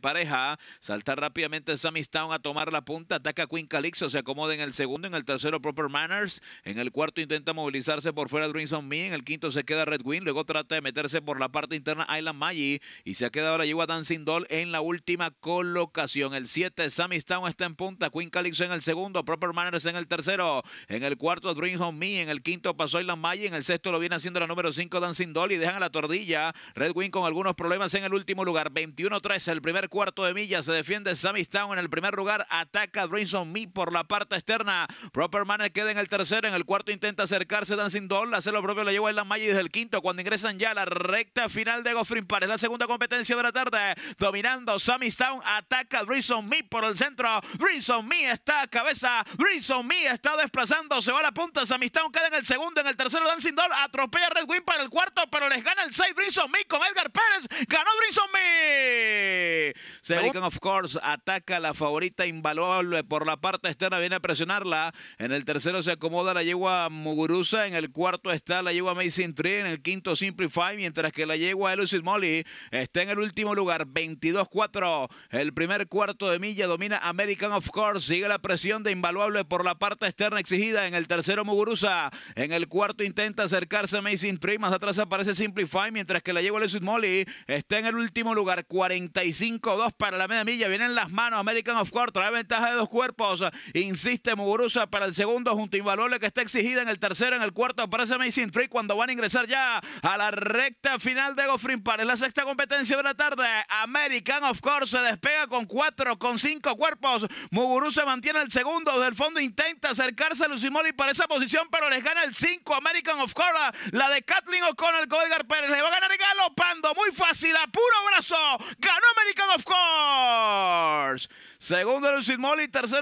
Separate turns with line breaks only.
pareja. Salta rápidamente Sammy Stone a tomar la punta. Ataca Queen Calixo, Se acomoda en el segundo. En el tercero, Proper Manners. En el cuarto, intenta movilizarse por fuera Dreamson Me. En el quinto, se queda Red Wing. Luego trata de meterse por la parte interna Island Maggi. Y se ha quedado ahora lleva Dancing Doll en la última colocación. El 7, Sammy Stone está en punta. Queen Calixo en el segundo. Proper Manners en el tercero. En el cuarto, Dreamson Me. En el quinto, pasó Island Maggi. En el sexto, lo viene haciendo la número 5, Dancing Doll. Y dejan a la tordilla. Red Wing con algunos problemas en el último lugar. 21-13 el primer cuarto de milla. Se defiende Sammy Stown en el primer lugar. Ataca Brinson Me por la parte externa. Proper Manner queda en el tercero. En el cuarto intenta acercarse Dancing Doll. Hace lo propio, le lleva la y desde el quinto. Cuando ingresan ya a la recta final de Goffrin es La segunda competencia de la tarde. Dominando Sammy Stown. Ataca Brinson Me por el centro. Brinson Me está a cabeza. Brinson Me está desplazando. Se va a la punta. Sammy Stown queda en el segundo. En el tercero Dancing Doll. Atropella Red Wing para el cuarto. Pero les gana el 6. Brinson Mee con Edgar Pérez. Ganó American, of course, ataca la favorita invaluable por la parte externa, viene a presionarla. En el tercero se acomoda la yegua Muguruza, en el cuarto está la yegua Amazing Tree, en el quinto Simplify, mientras que la yegua Elucid Molly está en el último lugar, 22-4. El primer cuarto de milla domina American, of course, sigue la presión de invaluable por la parte externa exigida. En el tercero Muguruza, en el cuarto intenta acercarse a Amazing Tree, más atrás aparece Simplify, mientras que la yegua Elucid Molly está en el último lugar, 45-2 para la media milla. Vienen las manos. American of Core. trae ventaja de dos cuerpos. Insiste Muguruza para el segundo junto a que está exigida en el tercero. En el cuarto aparece Amazing Free cuando van a ingresar ya a la recta final de Goffrin para la sexta competencia de la tarde. American of course se despega con cuatro, con cinco cuerpos. Muguruza mantiene el segundo. del fondo intenta acercarse a Lucimoli para esa posición, pero les gana el cinco American of Core, La de Kathleen O'Connell con Edgar Pérez. Le va a ganar galopando. Muy fácil, a puro brazo. Ganó Of course. Segundo Lucid Mall y tercero